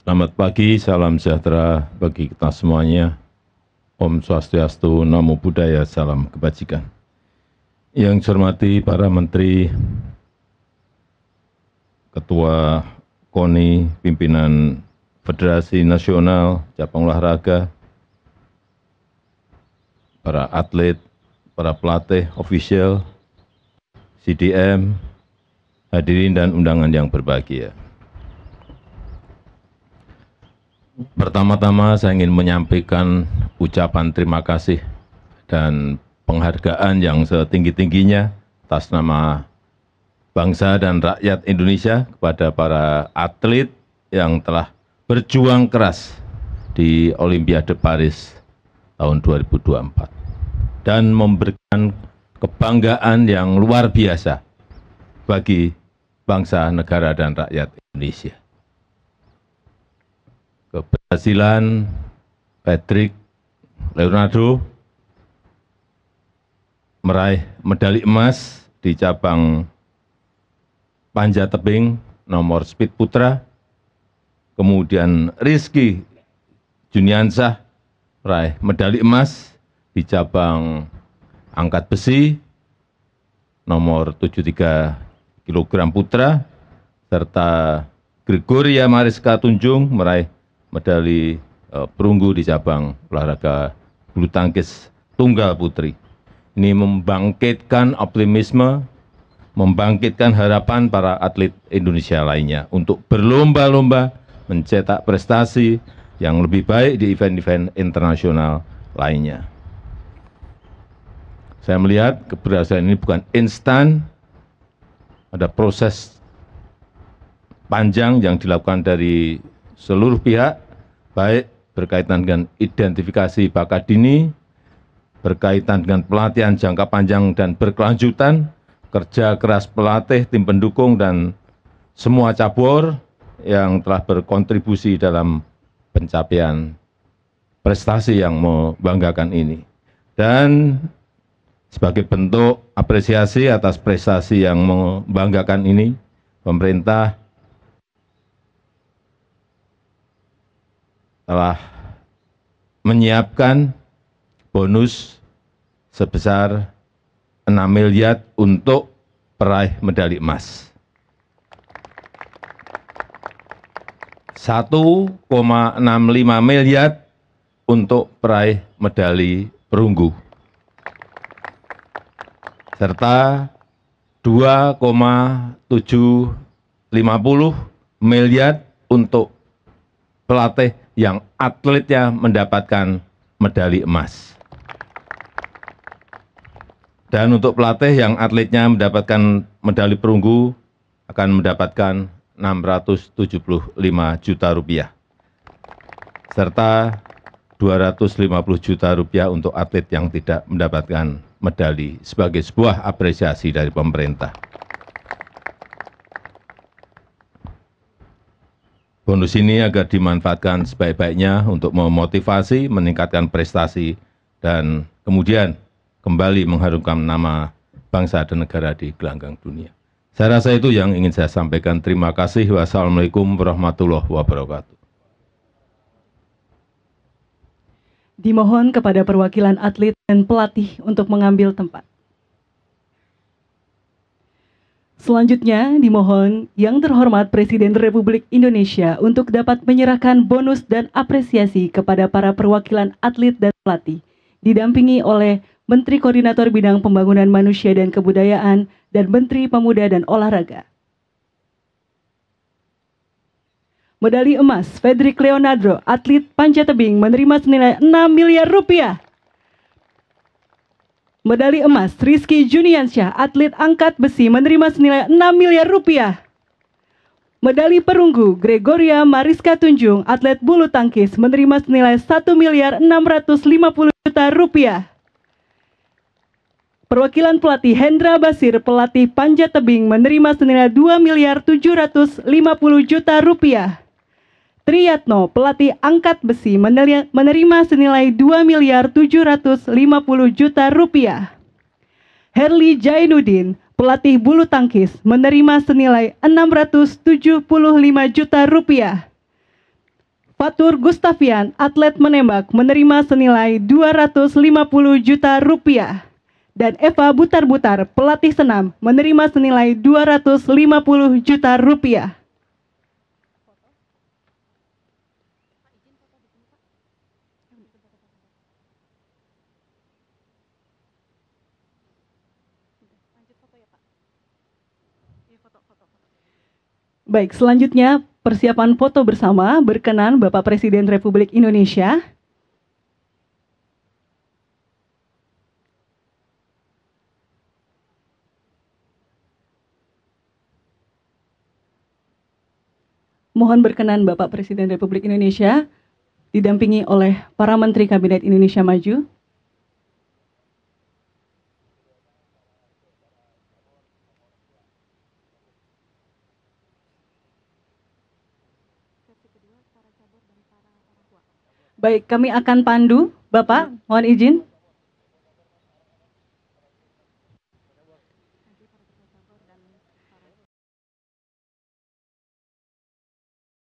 Selamat pagi, salam sejahtera bagi kita semuanya. Om Swastiastu, Namo Buddhaya, salam kebajikan. Yang saya hormati para menteri, ketua KONI, pimpinan Federasi Nasional Cabang Olahraga, para atlet, para pelatih official, CDM, Hadirin dan undangan yang berbahagia. Pertama-tama saya ingin menyampaikan ucapan terima kasih dan penghargaan yang setinggi-tingginya atas nama bangsa dan rakyat Indonesia kepada para atlet yang telah berjuang keras di Olimpiade Paris tahun 2024 dan memberikan kebanggaan yang luar biasa bagi bangsa, negara, dan rakyat Indonesia. Keberhasilan Patrick Leonardo meraih medali emas di cabang panjat tebing nomor speed putra, kemudian Rizky Juniansah meraih medali emas di cabang angkat besi nomor 73 kg putra, serta Gregoria Mariska Tunjung meraih medali eh, perunggu di cabang olahraga bulu tangkis tunggal putri. Ini membangkitkan optimisme, membangkitkan harapan para atlet Indonesia lainnya untuk berlomba-lomba mencetak prestasi yang lebih baik di event-event internasional lainnya. Saya melihat keberhasilan ini bukan instan, ada proses panjang yang dilakukan dari seluruh pihak, baik berkaitan dengan identifikasi bakat dini, berkaitan dengan pelatihan jangka panjang dan berkelanjutan, kerja keras pelatih, tim pendukung, dan semua cabur yang telah berkontribusi dalam pencapaian prestasi yang membanggakan ini. Dan sebagai bentuk apresiasi atas prestasi yang membanggakan ini, pemerintah telah menyiapkan bonus sebesar 6 miliar untuk peraih medali emas. 1,65 miliar untuk peraih medali perunggu serta 2,750 miliar untuk pelatih yang atletnya mendapatkan medali emas. Dan untuk pelatih yang atletnya mendapatkan medali perunggu akan mendapatkan 675 juta rupiah. Serta 250 juta rupiah untuk atlet yang tidak mendapatkan medali sebagai sebuah apresiasi dari pemerintah. Bonus ini agar dimanfaatkan sebaik-baiknya untuk memotivasi, meningkatkan prestasi, dan kemudian kembali mengharumkan nama bangsa dan negara di gelanggang dunia. Saya rasa itu yang ingin saya sampaikan. Terima kasih. Wassalamualaikum warahmatullahi wabarakatuh. Dimohon kepada perwakilan atlet dan pelatih untuk mengambil tempat. Selanjutnya, dimohon yang terhormat Presiden Republik Indonesia untuk dapat menyerahkan bonus dan apresiasi kepada para perwakilan atlet dan pelatih, didampingi oleh Menteri Koordinator Bidang Pembangunan Manusia dan Kebudayaan dan Menteri Pemuda dan Olahraga. medali emas Fedrik Leonardo, atlet panjat tebing menerima senilai 6 miliar rupiah. Medali emas Rizky Juniansyah, atlet angkat besi menerima senilai 6 miliar rupiah. Medali perunggu Gregoria Mariska Tunjung, atlet bulu tangkis menerima senilai 1 miliar 650 juta rupiah. Perwakilan pelatih Hendra Basir, pelatih panjat tebing menerima senilai 2 miliar 750 juta rupiah. Triatno, pelatih angkat besi, menerima senilai 2 miliar 750 juta rupiah. Herli Jainuddin, pelatih bulu tangkis, menerima senilai 675 juta rupiah. Fatur Gustavian, atlet menembak, menerima senilai 250 juta rupiah. Dan Eva Butar-Butar, pelatih senam, menerima senilai 250 juta rupiah. Baik, selanjutnya persiapan foto bersama berkenan Bapak Presiden Republik Indonesia. Mohon berkenan Bapak Presiden Republik Indonesia didampingi oleh para Menteri Kabinet Indonesia Maju. Baik, kami akan pandu. Bapak, mohon izin.